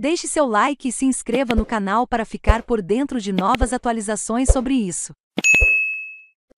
Deixe seu like e se inscreva no canal para ficar por dentro de novas atualizações sobre isso.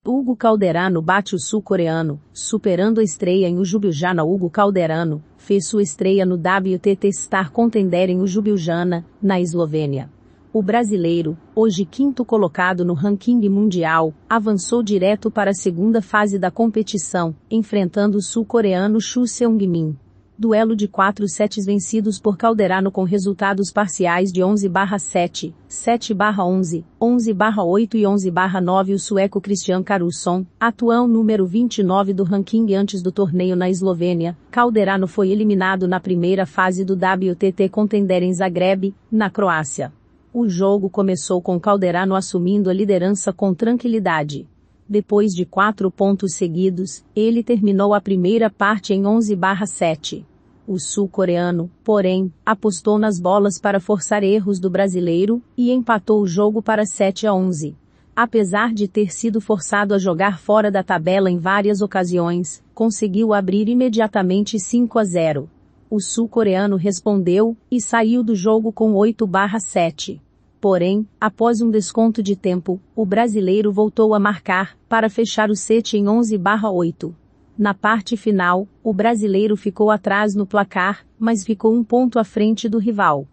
Hugo Calderano bate o sul-coreano, superando a estreia em Ujubiljana. Hugo Calderano fez sua estreia no WTT Star Contender em Ujubiljana, na Eslovênia. O brasileiro, hoje quinto colocado no ranking mundial, avançou direto para a segunda fase da competição, enfrentando o sul-coreano Chu Seung-min duelo de quatro sets vencidos por Calderano com resultados parciais de 11/7, 7/11, 11/8 e 11/9. O sueco Christian Carusson, atual número 29 do ranking antes do torneio na Eslovênia, Calderano foi eliminado na primeira fase do WTT Contender em Zagreb, na Croácia. O jogo começou com Calderano assumindo a liderança com tranquilidade. Depois de quatro pontos seguidos, ele terminou a primeira parte em 11/7. O sul-coreano, porém, apostou nas bolas para forçar erros do brasileiro e empatou o jogo para 7 a 11. Apesar de ter sido forçado a jogar fora da tabela em várias ocasiões, conseguiu abrir imediatamente 5 a 0. O sul-coreano respondeu e saiu do jogo com 8/7. Porém, após um desconto de tempo, o brasileiro voltou a marcar para fechar o set em 11/8. Na parte final, o brasileiro ficou atrás no placar, mas ficou um ponto à frente do rival.